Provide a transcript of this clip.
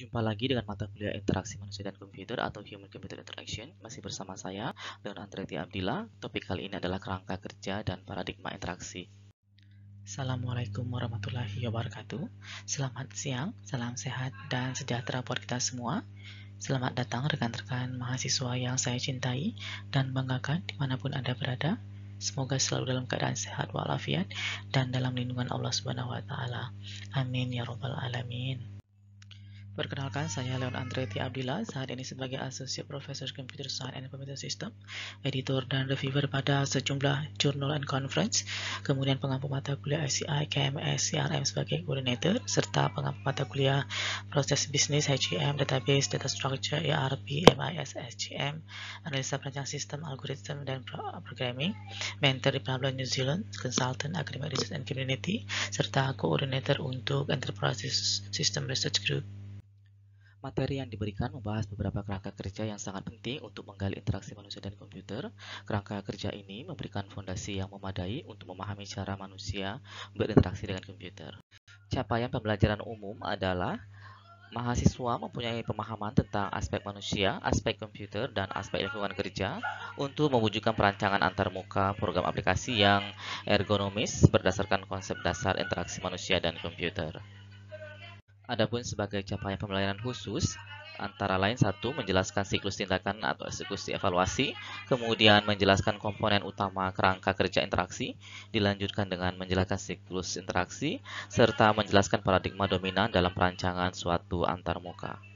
Jumpa lagi dengan mata kuliah interaksi manusia dan komputer atau Human Computer Interaction. Masih bersama saya, Leon Andreti Abdillah. Topik kali ini adalah kerangka kerja dan paradigma interaksi. Assalamualaikum warahmatullahi wabarakatuh. Selamat siang, salam sehat dan sejahtera buat kita semua. Selamat datang rekan-rekan mahasiswa yang saya cintai dan banggakan dimanapun Anda berada. Semoga selalu dalam keadaan sehat walafiat dan dalam lindungan Allah Subhanahu wa taala. Amin ya rabbal alamin. Perkenalkan, saya Leon Andretti Abdillah, saat ini sebagai Associate Professor Computer Science and Computer System, editor dan reviewer pada sejumlah jurnal and conference, kemudian pengampu mata kuliah ICI, KMS, CRM sebagai koordinator, serta pengampu mata kuliah proses bisnis, HCM, database, data structure, ERP, MIS, SGM, analisa perancang sistem, algoritm, dan programming, mentor di Pablo New Zealand, consultant, academic research and community, serta koordinator untuk Enterprise System Research Group Materi yang diberikan membahas beberapa kerangka kerja yang sangat penting untuk menggali interaksi manusia dan komputer. Kerangka kerja ini memberikan fondasi yang memadai untuk memahami cara manusia berinteraksi dengan komputer. Capaian pembelajaran umum adalah mahasiswa mempunyai pemahaman tentang aspek manusia, aspek komputer, dan aspek lingkungan kerja untuk mewujudkan perancangan antarmuka program aplikasi yang ergonomis berdasarkan konsep dasar interaksi manusia dan komputer. Adapun sebagai capaian pembelajaran khusus, antara lain satu menjelaskan siklus tindakan atau eksekusi evaluasi, kemudian menjelaskan komponen utama kerangka kerja interaksi, dilanjutkan dengan menjelaskan siklus interaksi, serta menjelaskan paradigma dominan dalam perancangan suatu antarmuka.